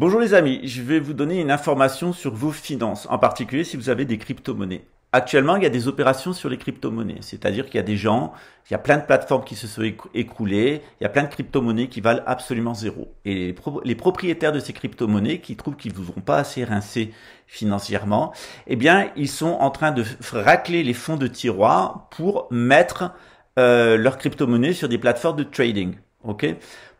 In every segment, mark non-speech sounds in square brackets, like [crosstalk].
Bonjour les amis, je vais vous donner une information sur vos finances, en particulier si vous avez des crypto-monnaies. Actuellement, il y a des opérations sur les crypto-monnaies, c'est-à-dire qu'il y a des gens, il y a plein de plateformes qui se sont écroulées, il y a plein de crypto-monnaies qui valent absolument zéro. Et les, propriétaires de ces crypto-monnaies qui trouvent qu'ils ne vous pas assez rincés financièrement, eh bien, ils sont en train de racler les fonds de tiroir pour mettre euh, leurs crypto-monnaies sur des plateformes de trading. Ok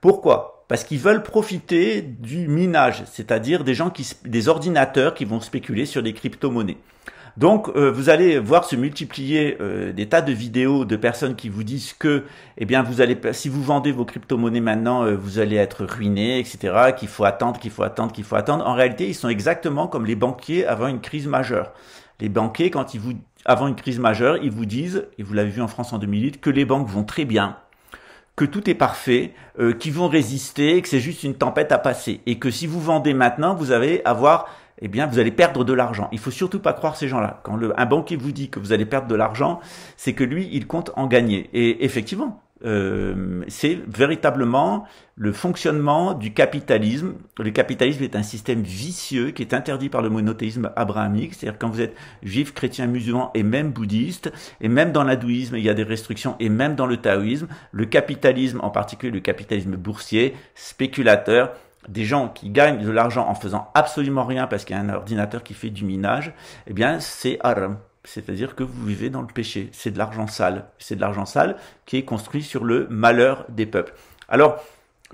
Pourquoi parce qu'ils veulent profiter du minage, c'est-à-dire des gens qui, des ordinateurs qui vont spéculer sur des crypto-monnaies. Donc euh, vous allez voir se multiplier euh, des tas de vidéos de personnes qui vous disent que eh bien vous allez si vous vendez vos crypto-monnaies maintenant euh, vous allez être ruiné etc qu'il faut attendre qu'il faut attendre qu'il faut attendre en réalité ils sont exactement comme les banquiers avant une crise majeure les banquiers quand ils vous avant une crise majeure ils vous disent et vous l'avez vu en France en 2008 que les banques vont très bien que tout est parfait, euh, qu'ils vont résister, que c'est juste une tempête à passer, et que si vous vendez maintenant, vous allez avoir, eh bien, vous allez perdre de l'argent. Il faut surtout pas croire ces gens-là. Quand un banquier vous dit que vous allez perdre de l'argent, c'est que lui, il compte en gagner. Et effectivement, euh, c'est véritablement le fonctionnement du capitalisme. Le capitalisme est un système vicieux qui est interdit par le monothéisme abrahamique, c'est-à-dire quand vous êtes juif, chrétien, musulman et même bouddhiste, et même dans l'hindouisme il y a des restrictions, et même dans le taoïsme, le capitalisme, en particulier le capitalisme boursier, spéculateur, des gens qui gagnent de l'argent en faisant absolument rien parce qu'il y a un ordinateur qui fait du minage, eh bien c'est haram c'est-à-dire que vous vivez dans le péché. C'est de l'argent sale. C'est de l'argent sale qui est construit sur le malheur des peuples. Alors,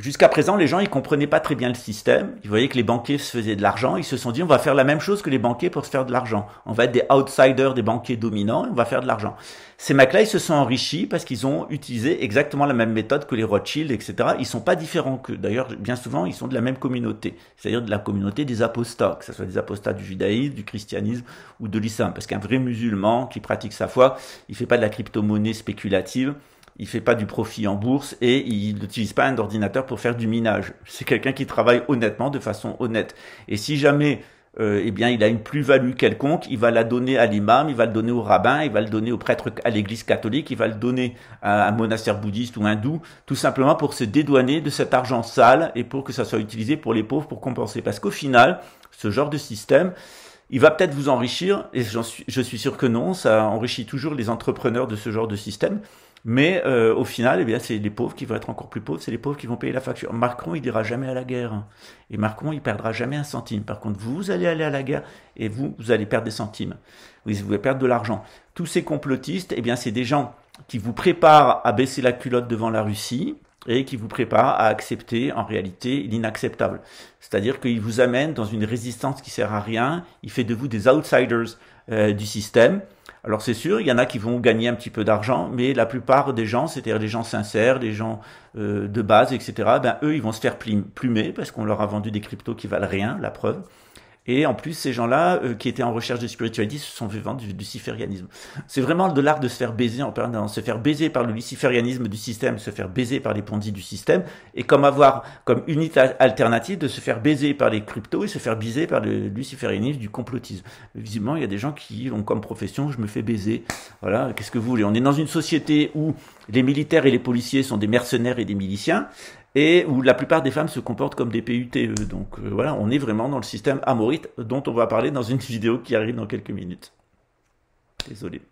Jusqu'à présent, les gens ils comprenaient pas très bien le système. Ils voyaient que les banquiers se faisaient de l'argent. Ils se sont dit on va faire la même chose que les banquiers pour se faire de l'argent. On va être des outsiders des banquiers dominants. on va faire de l'argent. Ces mecs-là ils se sont enrichis parce qu'ils ont utilisé exactement la même méthode que les Rothschild, etc. Ils sont pas différents que. D'ailleurs, bien souvent ils sont de la même communauté, c'est-à-dire de la communauté des apostats, que ce soit des apostats du judaïsme, du christianisme ou de l'islam. Parce qu'un vrai musulman qui pratique sa foi, il fait pas de la crypto-monnaie spéculative il fait pas du profit en bourse et il n'utilise pas un ordinateur pour faire du minage. C'est quelqu'un qui travaille honnêtement, de façon honnête. Et si jamais euh, eh bien, il a une plus-value quelconque, il va la donner à l'imam, il va le donner au rabbin, il va le donner au prêtre à l'église catholique, il va le donner à un monastère bouddhiste ou hindou, tout simplement pour se dédouaner de cet argent sale et pour que ça soit utilisé pour les pauvres, pour compenser. Parce qu'au final, ce genre de système, il va peut-être vous enrichir, et suis, je suis sûr que non, ça enrichit toujours les entrepreneurs de ce genre de système. Mais euh, au final, et eh bien, c'est les pauvres qui vont être encore plus pauvres, c'est les pauvres qui vont payer la facture. Macron, il n'ira jamais à la guerre. Hein. Et Macron, il perdra jamais un centime. Par contre, vous allez aller à la guerre et vous, vous allez perdre des centimes. Vous, vous allez perdre de l'argent. Tous ces complotistes, eh bien, c'est des gens qui vous préparent à baisser la culotte devant la Russie, et qui vous prépare à accepter en réalité l'inacceptable. C'est-à-dire qu'il vous amène dans une résistance qui sert à rien, il fait de vous des outsiders euh, du système. Alors c'est sûr, il y en a qui vont gagner un petit peu d'argent, mais la plupart des gens, c'est-à-dire les gens sincères, les gens euh, de base, etc., ben, eux, ils vont se faire plumer parce qu'on leur a vendu des cryptos qui valent rien, la preuve. Et en plus, ces gens-là, euh, qui étaient en recherche de spiritualité, se sont vivants du luciférianisme. C'est vraiment de l'art de se faire baiser en permanence, se faire baiser par le luciférianisme du système, se faire baiser par les pondis du système, et comme avoir comme unité alternative de se faire baiser par les cryptos et se faire baiser par le luciférianisme du complotisme. Visiblement, il y a des gens qui ont comme profession, je me fais baiser. Voilà, qu'est-ce que vous voulez On est dans une société où les militaires et les policiers sont des mercenaires et des miliciens, et où la plupart des femmes se comportent comme des PUTE. Donc euh, voilà, on est vraiment dans le système amorite dont on va parler dans une [laughs] vidéo qui arrive dans quelques minutes. Désolé.